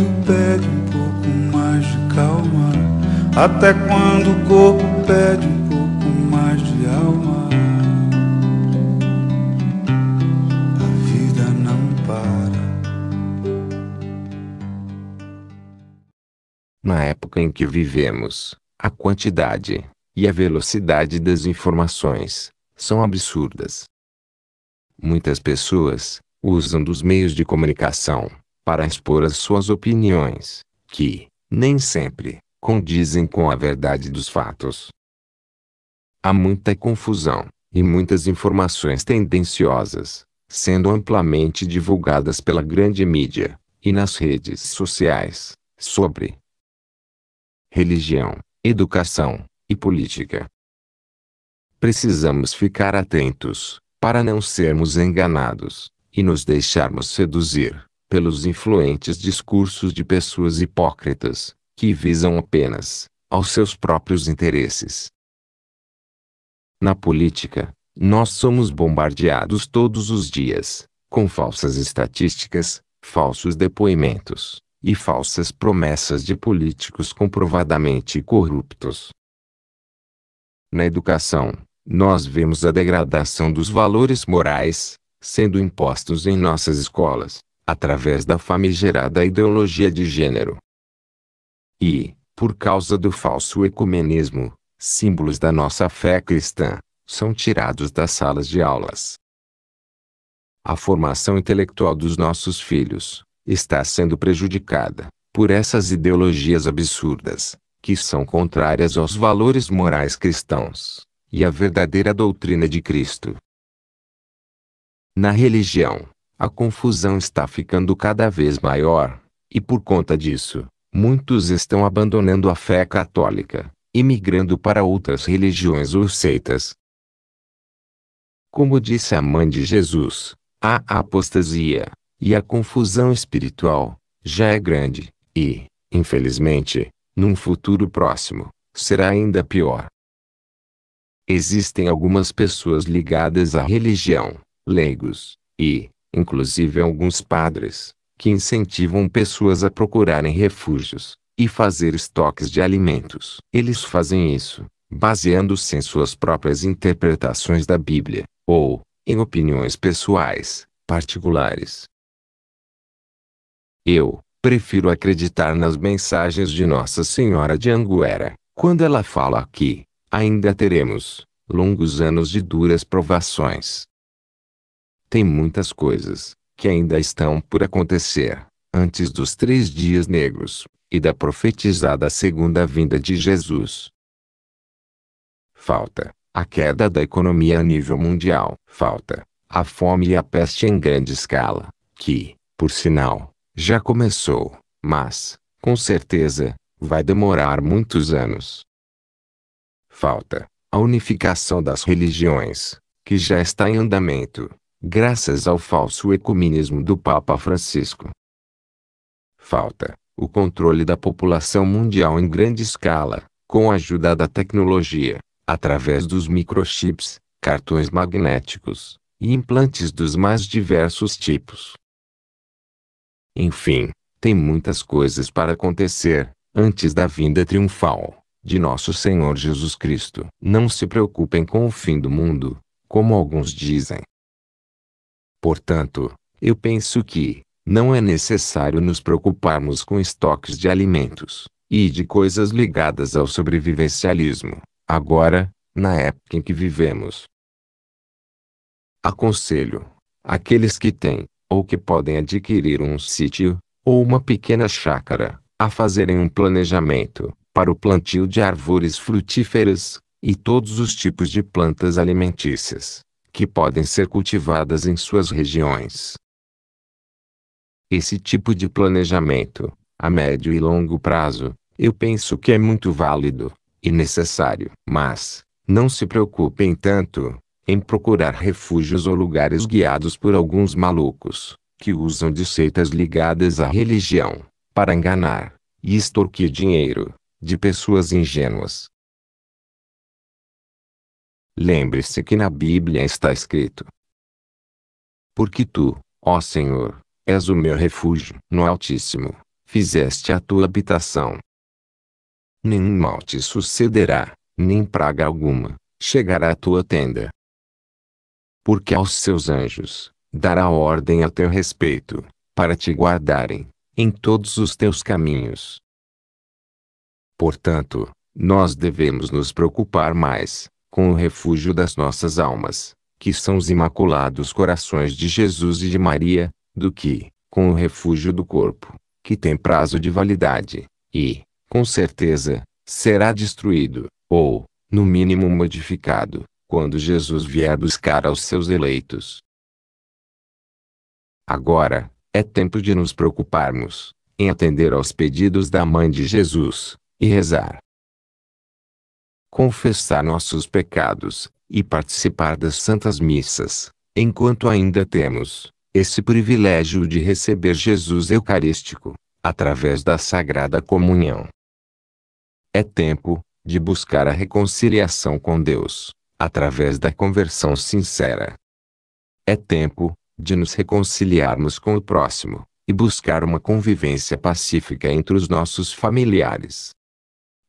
tudo pede um pouco mais de calma. Até quando o corpo pede um pouco mais de alma. A vida não para. Na época em que vivemos, a quantidade e a velocidade das informações são absurdas. Muitas pessoas usam dos meios de comunicação para expor as suas opiniões, que, nem sempre, condizem com a verdade dos fatos. Há muita confusão, e muitas informações tendenciosas, sendo amplamente divulgadas pela grande mídia, e nas redes sociais, sobre religião, educação e política. Precisamos ficar atentos, para não sermos enganados, e nos deixarmos seduzir pelos influentes discursos de pessoas hipócritas, que visam apenas aos seus próprios interesses. Na política, nós somos bombardeados todos os dias, com falsas estatísticas, falsos depoimentos, e falsas promessas de políticos comprovadamente corruptos. Na educação, nós vemos a degradação dos valores morais, sendo impostos em nossas escolas, através da famigerada ideologia de gênero. E, por causa do falso ecumenismo, símbolos da nossa fé cristã são tirados das salas de aulas. A formação intelectual dos nossos filhos está sendo prejudicada por essas ideologias absurdas, que são contrárias aos valores morais cristãos e à verdadeira doutrina de Cristo. Na religião, a confusão está ficando cada vez maior, e por conta disso, muitos estão abandonando a fé católica, e migrando para outras religiões ou seitas. Como disse a mãe de Jesus, a apostasia e a confusão espiritual já é grande, e, infelizmente, num futuro próximo, será ainda pior. Existem algumas pessoas ligadas à religião, leigos, e, inclusive alguns padres, que incentivam pessoas a procurarem refúgios e fazer estoques de alimentos. Eles fazem isso, baseando-se em suas próprias interpretações da Bíblia, ou, em opiniões pessoais, particulares. Eu prefiro acreditar nas mensagens de Nossa Senhora de Anguera, quando ela fala que ainda teremos longos anos de duras provações. Tem muitas coisas que ainda estão por acontecer, antes dos três dias negros, e da profetizada segunda vinda de Jesus. Falta a queda da economia a nível mundial. Falta a fome e a peste em grande escala, que, por sinal, já começou, mas, com certeza, vai demorar muitos anos. Falta a unificação das religiões, que já está em andamento, graças ao falso ecumenismo do Papa Francisco. Falta o controle da população mundial em grande escala, com a ajuda da tecnologia, através dos microchips, cartões magnéticos e implantes dos mais diversos tipos. Enfim, tem muitas coisas para acontecer antes da vinda triunfal de nosso Senhor Jesus Cristo. Não se preocupem com o fim do mundo, como alguns dizem. Portanto, eu penso que, não é necessário nos preocuparmos com estoques de alimentos, e de coisas ligadas ao sobrevivencialismo, agora, na época em que vivemos. Aconselho, aqueles que têm, ou que podem adquirir um sítio, ou uma pequena chácara, a fazerem um planejamento, para o plantio de árvores frutíferas, e todos os tipos de plantas alimentícias, que podem ser cultivadas em suas regiões. Esse tipo de planejamento, a médio e longo prazo, eu penso que é muito válido e necessário. Mas, não se preocupem tanto em procurar refúgios ou lugares guiados por alguns malucos que usam de seitas ligadas à religião para enganar e extorquir dinheiro de pessoas ingênuas Lembre-se que na Bíblia está escrito: Porque tu, ó Senhor, és o meu refúgio no Altíssimo, fizeste a tua habitação. Nenhum mal te sucederá, nem praga alguma, chegará à tua tenda. Porque aos seus anjos, dará ordem a teu respeito, para te guardarem, em todos os teus caminhos. Portanto, nós devemos nos preocupar mais, com o refúgio das nossas almas, que são os imaculados corações de Jesus e de Maria, do que, com o refúgio do corpo, que tem prazo de validade, e, com certeza, será destruído, ou, no mínimo modificado, quando Jesus vier buscar aos seus eleitos. Agora, é tempo de nos preocuparmos, em atender aos pedidos da Mãe de Jesus, e rezar, confessar nossos pecados e participar das santas missas, enquanto ainda temos esse privilégio de receber Jesus Eucarístico, através da Sagrada Comunhão. É tempo de buscar a reconciliação com Deus, através da conversão sincera. É tempo de nos reconciliarmos com o próximo e buscar uma convivência pacífica entre os nossos familiares.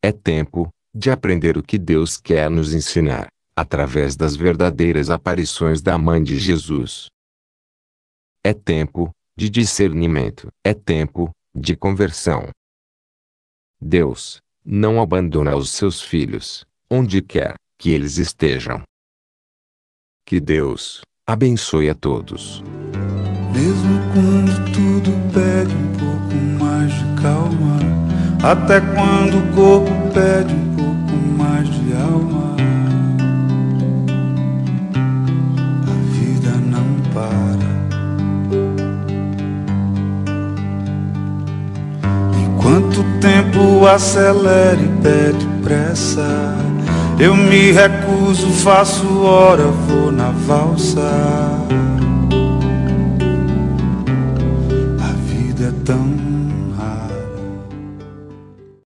É tempo de aprender o que Deus quer nos ensinar, através das verdadeiras aparições da Mãe de Jesus. É tempo de discernimento, é tempo de conversão. Deus não abandona os seus filhos, onde quer que eles estejam. Que Deus abençoe a todos. Mesmo quando tudo pede um pouco mais de calma, até quando o corpo pede um mais de alma. A vida não para. Enquanto o tempo acelera e pede pressa, eu me recuso, faço hora, vou na valsa. A vida é tão